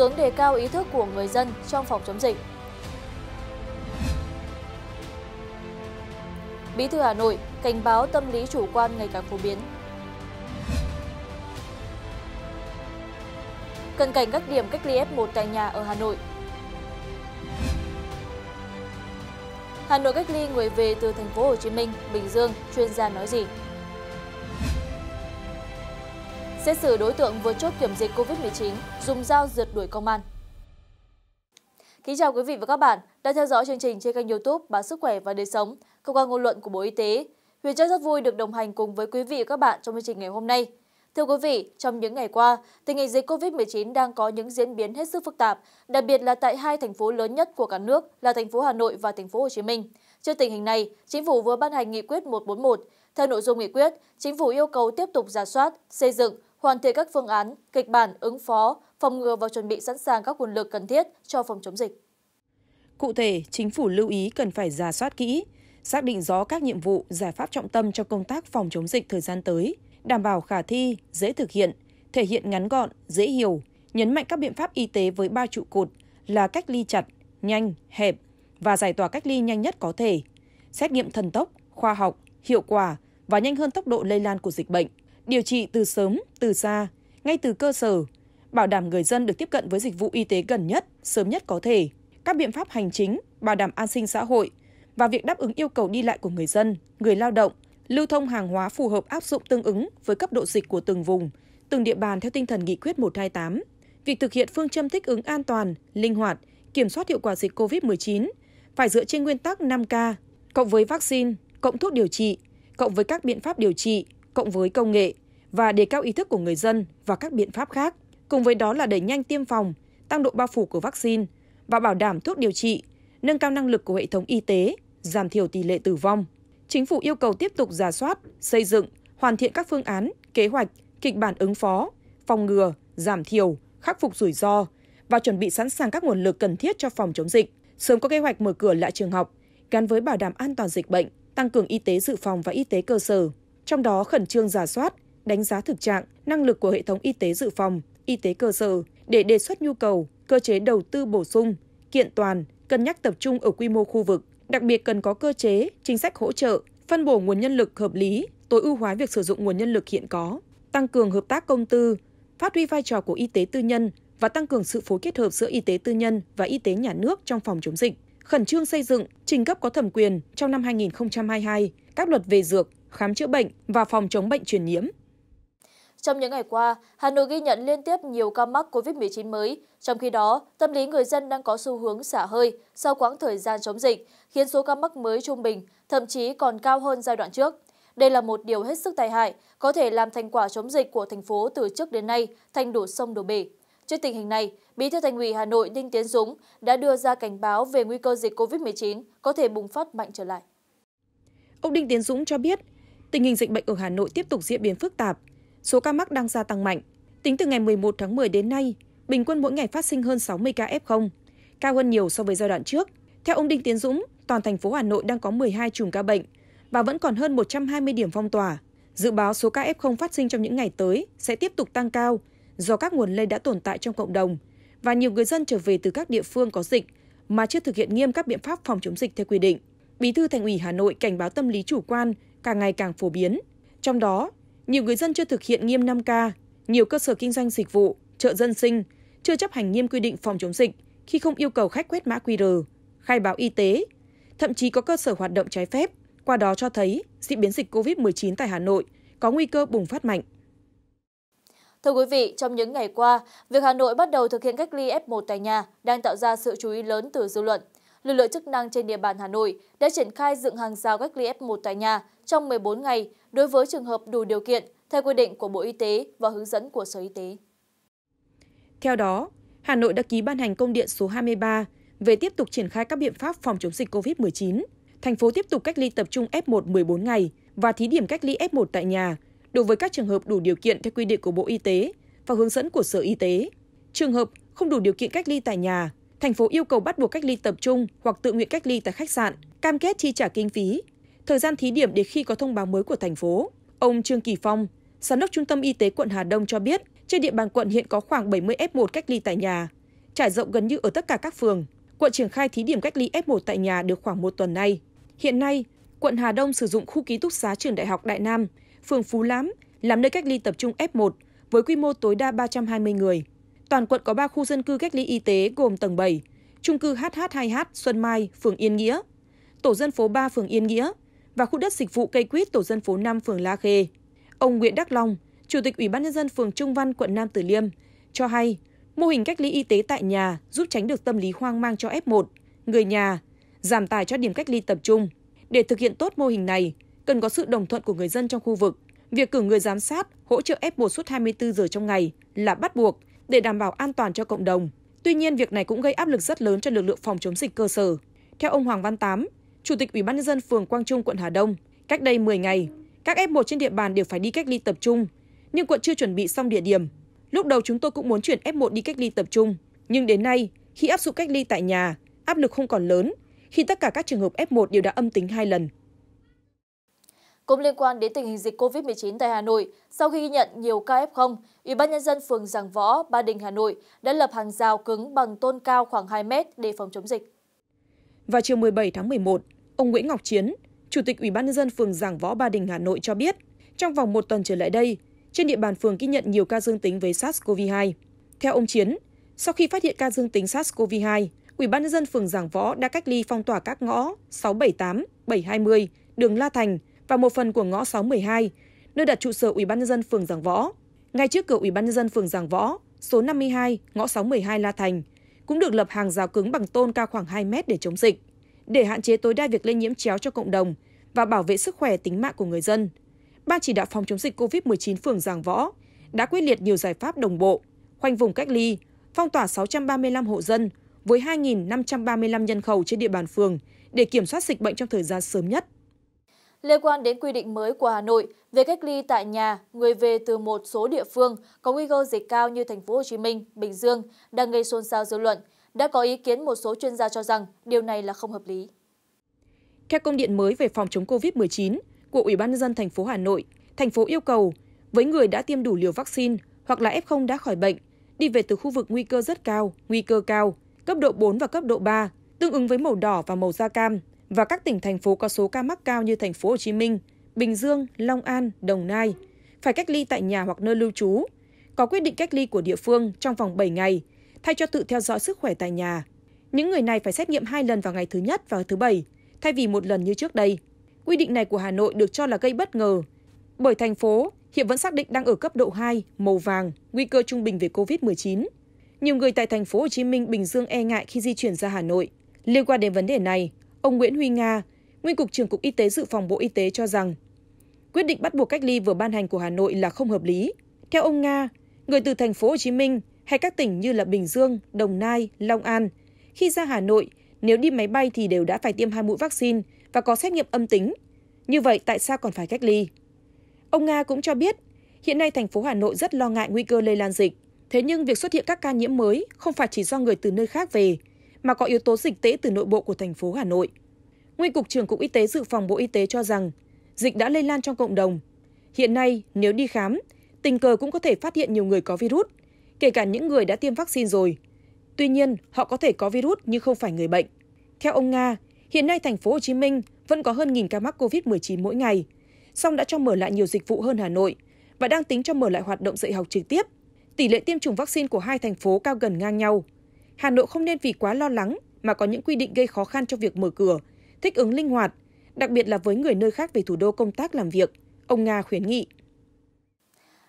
tướng đề cao ý thức của người dân trong phòng chống dịch. Bí thư Hà Nội cảnh báo tâm lý chủ quan ngày càng phổ biến. Cần cảnh các điểm cách ly F1 tại nhà ở Hà Nội. Hà Nội cách ly người về từ thành phố Hồ Chí Minh, Bình Dương, chuyên gia nói gì? xét xử đối tượng vừa chốt kiểm dịch COVID-19 dùng dao rượt đuổi công an. Kính chào quý vị và các bạn đã theo dõi chương trình trên kênh youtube Báo Sức Khỏe và Đời Sống, cơ quan ngôn luận của Bộ Y tế. Huyền Trang rất vui được đồng hành cùng với quý vị và các bạn trong chương trình ngày hôm nay. Thưa quý vị, trong những ngày qua, tình hình dịch COVID-19 đang có những diễn biến hết sức phức tạp, đặc biệt là tại hai thành phố lớn nhất của cả nước là thành phố Hà Nội và thành phố Hồ Chí Minh. Trước tình hình này, chính phủ vừa ban hành nghị quyết 141. Theo nội dung nghị quyết, chính phủ yêu cầu tiếp tục giả soát, xây dựng, hoàn thiện các phương án, kịch bản ứng phó, phòng ngừa và chuẩn bị sẵn sàng các nguồn lực cần thiết cho phòng chống dịch. Cụ thể, chính phủ lưu ý cần phải giả soát kỹ, xác định rõ các nhiệm vụ, giải pháp trọng tâm cho công tác phòng chống dịch thời gian tới, đảm bảo khả thi, dễ thực hiện, thể hiện ngắn gọn, dễ hiểu, nhấn mạnh các biện pháp y tế với ba trụ cột là cách ly chặt, nhanh, hẹp và giải tỏa cách ly nhanh nhất có thể, xét nghiệm thần tốc, khoa học, hiệu quả và nhanh hơn tốc độ lây lan của dịch bệnh điều trị từ sớm từ xa ngay từ cơ sở bảo đảm người dân được tiếp cận với dịch vụ y tế gần nhất sớm nhất có thể các biện pháp hành chính bảo đảm an sinh xã hội và việc đáp ứng yêu cầu đi lại của người dân người lao động lưu thông hàng hóa phù hợp áp dụng tương ứng với cấp độ dịch của từng vùng từng địa bàn theo tinh thần nghị quyết 128 việc thực hiện phương châm thích ứng an toàn linh hoạt kiểm soát hiệu quả dịch COVID-19 phải dựa trên nguyên tắc 5K, cộng với vaccine, cộng thuốc điều trị, cộng với các biện pháp điều trị, cộng với công nghệ, và đề cao ý thức của người dân và các biện pháp khác, cùng với đó là đẩy nhanh tiêm phòng, tăng độ bao phủ của vaccine và bảo đảm thuốc điều trị, nâng cao năng lực của hệ thống y tế, giảm thiểu tỷ lệ tử vong. Chính phủ yêu cầu tiếp tục giả soát, xây dựng, hoàn thiện các phương án, kế hoạch, kịch bản ứng phó, phòng ngừa, giảm thiểu, khắc phục rủi ro và chuẩn bị sẵn sàng các nguồn lực cần thiết cho phòng chống dịch, sớm có kế hoạch mở cửa lại trường học, gắn với bảo đảm an toàn dịch bệnh, tăng cường y tế dự phòng và y tế cơ sở, trong đó khẩn trương giả soát, đánh giá thực trạng, năng lực của hệ thống y tế dự phòng, y tế cơ sở để đề xuất nhu cầu, cơ chế đầu tư bổ sung, kiện toàn, cân nhắc tập trung ở quy mô khu vực, đặc biệt cần có cơ chế, chính sách hỗ trợ, phân bổ nguồn nhân lực hợp lý, tối ưu hóa việc sử dụng nguồn nhân lực hiện có, tăng cường hợp tác công tư, phát huy vai trò của y tế tư nhân và tăng cường sự phối kết hợp giữa y tế tư nhân và y tế nhà nước trong phòng chống dịch, khẩn trương xây dựng, trình cấp có thẩm quyền trong năm 2022 các luật về dược, khám chữa bệnh và phòng chống bệnh truyền nhiễm, trong những ngày qua, Hà Nội ghi nhận liên tiếp nhiều ca mắc COVID-19 mới, trong khi đó, tâm lý người dân đang có xu hướng xả hơi sau quãng thời gian chống dịch, khiến số ca mắc mới trung bình, thậm chí còn cao hơn giai đoạn trước. Đây là một điều hết sức tai hại, có thể làm thành quả chống dịch của thành phố từ trước đến nay thành đổ sông đổ bể. Trước tình hình này, Bí thư Thành ủy Hà Nội Đinh Tiến Dũng đã đưa ra cảnh báo về nguy cơ dịch COVID-19 có thể bùng phát mạnh trở lại. Ông Đinh Tiến Dũng cho biết, tình hình dịch bệnh ở Hà Nội tiếp tục diễn biến phức tạp số ca mắc đang gia tăng mạnh. Tính từ ngày 11 tháng 10 đến nay, bình quân mỗi ngày phát sinh hơn 60 ca F0, cao hơn nhiều so với giai đoạn trước. Theo ông Đinh Tiến Dũng, toàn thành phố Hà Nội đang có 12 chùm ca bệnh và vẫn còn hơn 120 điểm phong tỏa. Dự báo số ca F0 phát sinh trong những ngày tới sẽ tiếp tục tăng cao do các nguồn lây đã tồn tại trong cộng đồng và nhiều người dân trở về từ các địa phương có dịch mà chưa thực hiện nghiêm các biện pháp phòng chống dịch theo quy định. Bí thư Thành ủy Hà Nội cảnh báo tâm lý chủ quan càng ngày càng phổ biến, trong đó nhiều người dân chưa thực hiện nghiêm 5K, nhiều cơ sở kinh doanh dịch vụ, chợ dân sinh chưa chấp hành nghiêm quy định phòng chống dịch khi không yêu cầu khách quét mã QR, khai báo y tế, thậm chí có cơ sở hoạt động trái phép, qua đó cho thấy diễn biến dịch COVID-19 tại Hà Nội có nguy cơ bùng phát mạnh. Thưa quý vị, trong những ngày qua, việc Hà Nội bắt đầu thực hiện cách ly F1 tại nhà đang tạo ra sự chú ý lớn từ dư luận lực lượng chức năng trên địa bàn Hà Nội đã triển khai dựng hàng rào cách ly F1 tại nhà trong 14 ngày đối với trường hợp đủ điều kiện theo quy định của Bộ Y tế và hướng dẫn của Sở Y tế. Theo đó, Hà Nội đã ký ban hành công điện số 23 về tiếp tục triển khai các biện pháp phòng chống dịch COVID-19. Thành phố tiếp tục cách ly tập trung F1 14 ngày và thí điểm cách ly F1 tại nhà đối với các trường hợp đủ điều kiện theo quy định của Bộ Y tế và hướng dẫn của Sở Y tế. Trường hợp không đủ điều kiện cách ly tại nhà thành phố yêu cầu bắt buộc cách ly tập trung hoặc tự nguyện cách ly tại khách sạn, cam kết chi trả kinh phí, thời gian thí điểm để khi có thông báo mới của thành phố. Ông Trương Kỳ Phong, Giám đốc Trung tâm Y tế quận Hà Đông cho biết, trên địa bàn quận hiện có khoảng 70 F1 cách ly tại nhà, trải rộng gần như ở tất cả các phường. Quận triển khai thí điểm cách ly F1 tại nhà được khoảng một tuần nay. Hiện nay, quận Hà Đông sử dụng khu ký túc xá trường Đại học Đại Nam, phường Phú Lám làm nơi cách ly tập trung F1 với quy mô tối đa 320 người toàn quận có 3 khu dân cư cách ly y tế gồm tầng 7, trung cư HH2H Xuân Mai, phường Yên Nghĩa, tổ dân phố 3 phường Yên Nghĩa và khu đất dịch vụ cây quýt tổ dân phố 5 phường La Khê. Ông Nguyễn Đắc Long, Chủ tịch Ủy ban nhân dân phường Trung Văn, quận Nam Từ Liêm, cho hay mô hình cách ly y tế tại nhà giúp tránh được tâm lý hoang mang cho F1, người nhà, giảm tải cho điểm cách ly tập trung. Để thực hiện tốt mô hình này, cần có sự đồng thuận của người dân trong khu vực. Việc cử người giám sát, hỗ trợ F1 suốt 24 giờ trong ngày là bắt buộc để đảm bảo an toàn cho cộng đồng. Tuy nhiên, việc này cũng gây áp lực rất lớn cho lực lượng phòng chống dịch cơ sở. Theo ông Hoàng Văn Tám, Chủ tịch Ủy ban nhân dân phường Quang Trung, quận Hà Đông, cách đây 10 ngày, các F1 trên địa bàn đều phải đi cách ly tập trung, nhưng quận chưa chuẩn bị xong địa điểm. Lúc đầu chúng tôi cũng muốn chuyển F1 đi cách ly tập trung, nhưng đến nay, khi áp dụng cách ly tại nhà, áp lực không còn lớn, khi tất cả các trường hợp F1 đều đã âm tính hai lần. Cũng liên quan đến tình hình dịch COVID-19 tại Hà Nội, sau khi ghi nhận nhiều ca F0, Ủy ban nhân dân phường Giảng Võ, Ba Đình, Hà Nội đã lập hàng rào cứng bằng tôn cao khoảng 2 mét để phòng chống dịch. Vào chiều 17 tháng 11, ông Nguyễn Ngọc Chiến, Chủ tịch Ủy ban nhân dân phường Giảng Võ, Ba Đình, Hà Nội cho biết, trong vòng một tuần trở lại đây, trên địa bàn phường ghi nhận nhiều ca dương tính với SARS-CoV-2. Theo ông Chiến, sau khi phát hiện ca dương tính SARS-CoV-2, Ủy ban nhân dân phường Giảng Võ đã cách ly phong tỏa các ngõ 678, 720, đường La Thành, và một phần của ngõ 612, nơi đặt trụ sở Ủy ban nhân dân phường Giảng Võ. Ngay trước cửa Ủy ban nhân dân phường Giảng Võ, số 52, ngõ 612 La Thành, cũng được lập hàng rào cứng bằng tôn cao khoảng 2 mét để chống dịch, để hạn chế tối đa việc lây nhiễm chéo cho cộng đồng và bảo vệ sức khỏe tính mạng của người dân. Ban chỉ đạo phòng chống dịch COVID-19 phường Giảng Võ đã quyết liệt nhiều giải pháp đồng bộ, khoanh vùng cách ly, phong tỏa 635 hộ dân với 2.535 nhân khẩu trên địa bàn phường để kiểm soát dịch bệnh trong thời gian sớm nhất liên quan đến quy định mới của Hà Nội về cách ly tại nhà người về từ một số địa phương có nguy cơ dịch cao như thành phố Hồ Chí Minh, Bình Dương đang gây xôn xao dư luận, đã có ý kiến một số chuyên gia cho rằng điều này là không hợp lý. Theo công điện mới về phòng chống COVID-19 của Ủy ban nhân dân thành phố Hà Nội, thành phố yêu cầu với người đã tiêm đủ liều vaccine hoặc là F0 đã khỏi bệnh, đi về từ khu vực nguy cơ rất cao, nguy cơ cao, cấp độ 4 và cấp độ 3, tương ứng với màu đỏ và màu da cam và các tỉnh thành phố có số ca mắc cao như thành phố Hồ Chí Minh, Bình Dương, Long An, Đồng Nai phải cách ly tại nhà hoặc nơi lưu trú, có quyết định cách ly của địa phương trong vòng 7 ngày, thay cho tự theo dõi sức khỏe tại nhà. Những người này phải xét nghiệm hai lần vào ngày thứ nhất và thứ bảy, thay vì một lần như trước đây. Quy định này của Hà Nội được cho là gây bất ngờ, bởi thành phố hiện vẫn xác định đang ở cấp độ 2, màu vàng, nguy cơ trung bình về COVID-19. Nhiều người tại thành phố Hồ Chí Minh, Bình Dương e ngại khi di chuyển ra Hà Nội. Liên quan đến vấn đề này, ông nguyễn huy nga nguyên cục trưởng cục y tế dự phòng bộ y tế cho rằng quyết định bắt buộc cách ly vừa ban hành của hà nội là không hợp lý theo ông nga người từ thành phố hồ chí minh hay các tỉnh như là bình dương đồng nai long an khi ra hà nội nếu đi máy bay thì đều đã phải tiêm hai mũi vaccine và có xét nghiệm âm tính như vậy tại sao còn phải cách ly ông nga cũng cho biết hiện nay thành phố hà nội rất lo ngại nguy cơ lây lan dịch thế nhưng việc xuất hiện các ca nhiễm mới không phải chỉ do người từ nơi khác về mà có yếu tố dịch tễ từ nội bộ của thành phố hà nội Nguyên Cục trưởng Cục Y tế Dự phòng Bộ Y tế cho rằng dịch đã lây lan trong cộng đồng. Hiện nay, nếu đi khám, tình cờ cũng có thể phát hiện nhiều người có virus, kể cả những người đã tiêm vaccine rồi. Tuy nhiên, họ có thể có virus nhưng không phải người bệnh. Theo ông Nga, hiện nay thành phố Hồ Chí Minh vẫn có hơn nghìn ca mắc COVID-19 mỗi ngày, song đã cho mở lại nhiều dịch vụ hơn Hà Nội và đang tính cho mở lại hoạt động dạy học trực tiếp. Tỷ lệ tiêm chủng vaccine của hai thành phố cao gần ngang nhau. Hà Nội không nên vì quá lo lắng mà có những quy định gây khó khăn cho việc mở cửa thích ứng linh hoạt, đặc biệt là với người nơi khác về thủ đô công tác làm việc, ông Nga khuyến nghị.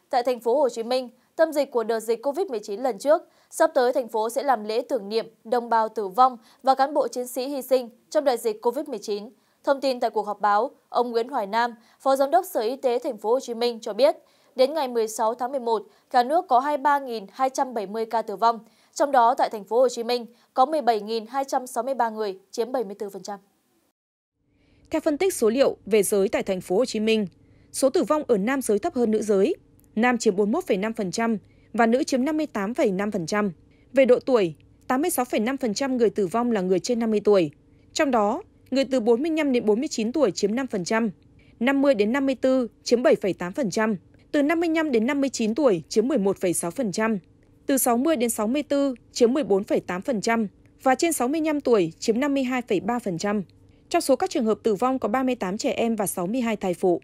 Tại thành phố Hồ Chí Minh, tâm dịch của đợt dịch COVID-19 lần trước, sắp tới thành phố sẽ làm lễ tưởng niệm đồng bào tử vong và cán bộ chiến sĩ hy sinh trong đại dịch COVID-19. Thông tin tại cuộc họp báo, ông Nguyễn Hoài Nam, Phó Giám đốc Sở Y tế thành phố Hồ Chí Minh cho biết, đến ngày 16 tháng 11, cả nước có 23.270 ca tử vong, trong đó tại thành phố Hồ Chí Minh có 17.263 người, chiếm 74%. Theo phân tích số liệu về giới tại thành phố Hồ Chí Minh, số tử vong ở nam giới thấp hơn nữ giới, nam chiếm 41,5% và nữ chiếm 58,5%. Về độ tuổi, 86,5% người tử vong là người trên 50 tuổi, trong đó người từ 45 đến 49 tuổi chiếm 5%, 50 đến 54 chiếm 7,8%, từ 55 đến 59 tuổi chiếm 11,6%, từ 60 đến 64 chiếm 14,8% và trên 65 tuổi chiếm 52,3%. Trong số các trường hợp tử vong có 38 trẻ em và 62 thai phụ.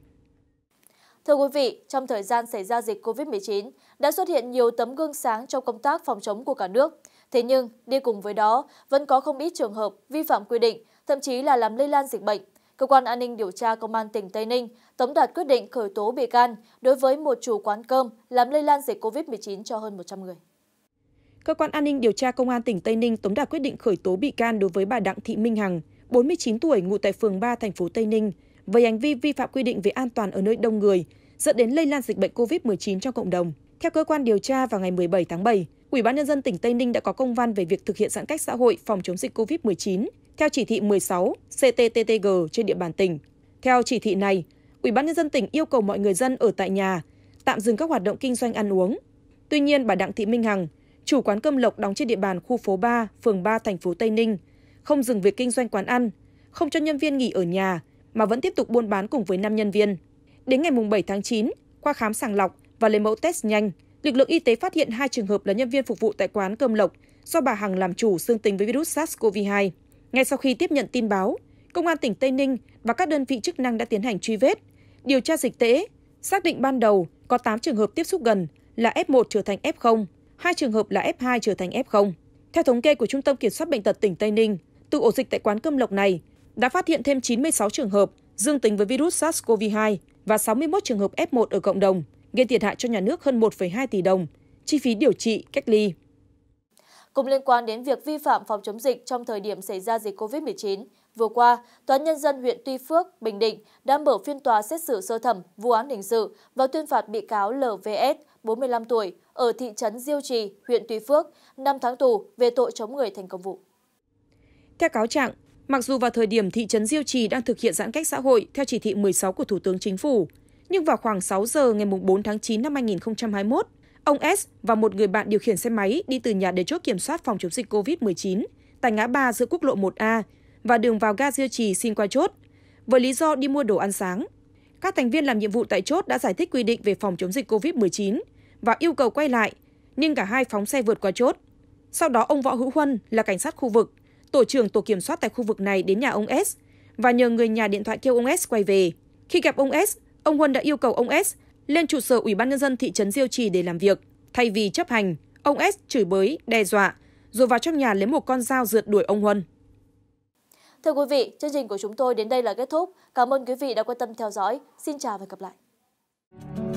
Thưa quý vị, trong thời gian xảy ra dịch COVID-19, đã xuất hiện nhiều tấm gương sáng trong công tác phòng chống của cả nước. Thế nhưng, đi cùng với đó, vẫn có không ít trường hợp vi phạm quy định, thậm chí là làm lây lan dịch bệnh. Cơ quan an ninh điều tra Công an tỉnh Tây Ninh tống đạt quyết định khởi tố bị can đối với một chủ quán cơm làm lây lan dịch COVID-19 cho hơn 100 người. Cơ quan an ninh điều tra Công an tỉnh Tây Ninh tống đạt quyết định khởi tố bị can đối với bà Đặng Thị Minh Hằng, bốn mươi chín tuổi ngụ tại phường ba thành phố tây ninh với hành vi vi phạm quy định về an toàn ở nơi đông người dẫn đến lây lan dịch bệnh covid một mươi chín trong cộng đồng. Theo cơ quan điều tra, vào ngày 17 tháng 7, Ủy ban nhân dân tỉnh Tây Ninh đã có công văn về việc thực hiện giãn cách xã hội phòng chống dịch COVID-19 theo chỉ thị 16 CTTTG trên địa bàn tỉnh. Theo chỉ thị này, Ủy ban nhân dân tỉnh yêu cầu mọi người dân ở tại nhà tạm dừng các hoạt động kinh doanh ăn uống. Tuy nhiên, bà Đặng Thị Minh Hằng, chủ quán cơm Lộc đóng trên địa bàn khu phố 3, phường 3 thành phố Tây Ninh, không dừng việc kinh doanh quán ăn, không cho nhân viên nghỉ ở nhà mà vẫn tiếp tục buôn bán cùng với 5 nhân viên. Đến ngày 7 tháng 9, qua khám sàng lọc và lấy mẫu test nhanh, lực lượng y tế phát hiện hai trường hợp là nhân viên phục vụ tại quán cơm lộc do bà Hằng làm chủ dương tính với virus SARS-CoV-2. Ngay sau khi tiếp nhận tin báo, Công an tỉnh Tây Ninh và các đơn vị chức năng đã tiến hành truy vết, điều tra dịch tễ, xác định ban đầu có 8 trường hợp tiếp xúc gần là F1 trở thành F0, hai trường hợp là F2 trở thành F0. Theo thống kê của Trung tâm Kiểm soát Bệnh tật tỉnh Tây Ninh, từ ổ dịch tại quán cơm lộc này đã phát hiện thêm 96 trường hợp dương tính với virus SARS-CoV-2 và 61 trường hợp F1 ở cộng đồng, gây thiệt hại cho nhà nước hơn 1,2 tỷ đồng, chi phí điều trị, cách ly. Cùng liên quan đến việc vi phạm phòng chống dịch trong thời điểm xảy ra dịch COVID-19, vừa qua, Tòa Nhân dân huyện Tuy Phước, Bình Định đã mở phiên tòa xét xử sơ thẩm vụ án hình sự và tuyên phạt bị cáo LVS, 45 tuổi, ở thị trấn Diêu Trì, huyện Tuy Phước, 5 tháng tù về tội chống người thành công vụ. Theo cáo trạng, mặc dù vào thời điểm thị trấn Diêu Trì đang thực hiện giãn cách xã hội theo chỉ thị 16 của Thủ tướng Chính phủ, nhưng vào khoảng 6 giờ ngày 4 tháng 9 năm 2021, ông S và một người bạn điều khiển xe máy đi từ nhà đến chốt kiểm soát phòng chống dịch COVID-19 tại ngã ba giữa quốc lộ 1A và đường vào ga Diêu Trì xin qua chốt, với lý do đi mua đồ ăn sáng. Các thành viên làm nhiệm vụ tại chốt đã giải thích quy định về phòng chống dịch COVID-19 và yêu cầu quay lại, nhưng cả hai phóng xe vượt qua chốt. Sau đó ông Võ Hữu Huân là cảnh sát khu vực tổ trưởng tổ kiểm soát tại khu vực này đến nhà ông S và nhờ người nhà điện thoại kêu ông S quay về. Khi gặp ông S, ông Huân đã yêu cầu ông S lên trụ sở Ủy ban nhân dân thị trấn Diêu Trì để làm việc. Thay vì chấp hành, ông S chửi bới, đe dọa, rồi vào trong nhà lấy một con dao rượt đuổi ông Huân. Thưa quý vị, chương trình của chúng tôi đến đây là kết thúc. Cảm ơn quý vị đã quan tâm theo dõi. Xin chào và gặp lại.